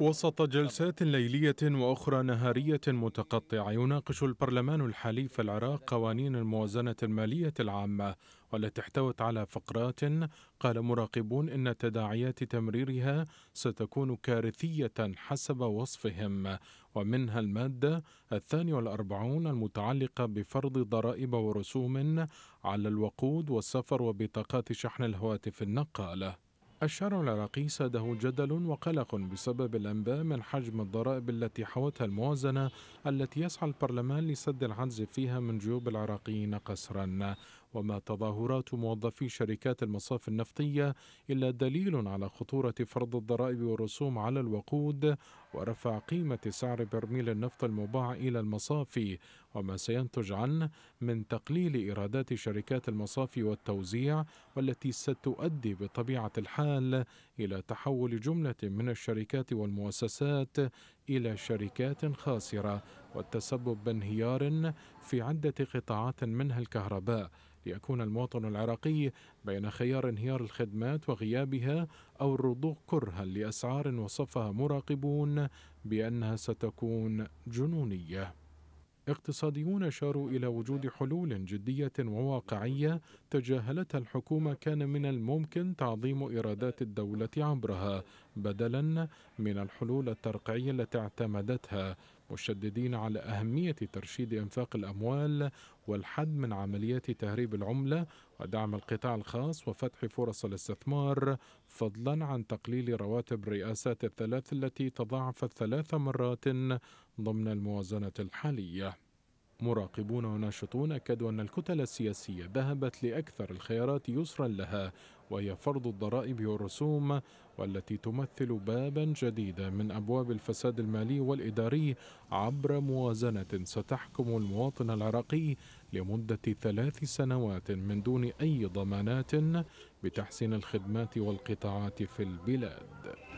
وسط جلسات ليلية وأخرى نهارية متقطعة يناقش البرلمان الحالي في العراق قوانين الموازنة المالية العامة والتي احتوت على فقرات قال مراقبون إن تداعيات تمريرها ستكون كارثية حسب وصفهم ومنها المادة الثانية والأربعون المتعلقة بفرض ضرائب ورسوم على الوقود والسفر وبطاقات شحن الهواتف النقالة الشارع العراقي ساده جدل وقلق بسبب الانباء من حجم الضرائب التي حوتها الموازنه التي يسعى البرلمان لسد العجز فيها من جيوب العراقيين قسرا وما تظاهرات موظفي شركات المصافي النفطية إلا دليل على خطورة فرض الضرائب والرسوم على الوقود ورفع قيمة سعر برميل النفط المباع إلى المصافي وما سينتج عنه من تقليل إيرادات شركات المصافي والتوزيع والتي ستؤدي بطبيعة الحال إلى تحول جملة من الشركات والمؤسسات إلى شركات خاسرة والتسبب بانهيار في عدة قطاعات منها الكهرباء ليكون المواطن العراقي بين خيار انهيار الخدمات وغيابها أو الرضوخ كرها لأسعار وصفها مراقبون بأنها ستكون جنونية اقتصاديون أشاروا إلى وجود حلول جدية وواقعية تجاهلتها الحكومة كان من الممكن تعظيم إيرادات الدولة عبرها بدلا من الحلول الترقيعية التي اعتمدتها مشددين على أهمية ترشيد إنفاق الأموال والحد من عمليات تهريب العملة ودعم القطاع الخاص وفتح فرص الاستثمار فضلا عن تقليل رواتب الرئاسات الثلاث التي تضاعفت ثلاث مرات ضمن الموازنة الحالية مراقبون وناشطون اكدوا أن الكتل السياسية ذهبت لأكثر الخيارات يسرا لها وهي فرض الضرائب والرسوم والتي تمثل بابا جديدا من أبواب الفساد المالي والإداري عبر موازنة ستحكم المواطن العراقي لمدة ثلاث سنوات من دون أي ضمانات بتحسين الخدمات والقطاعات في البلاد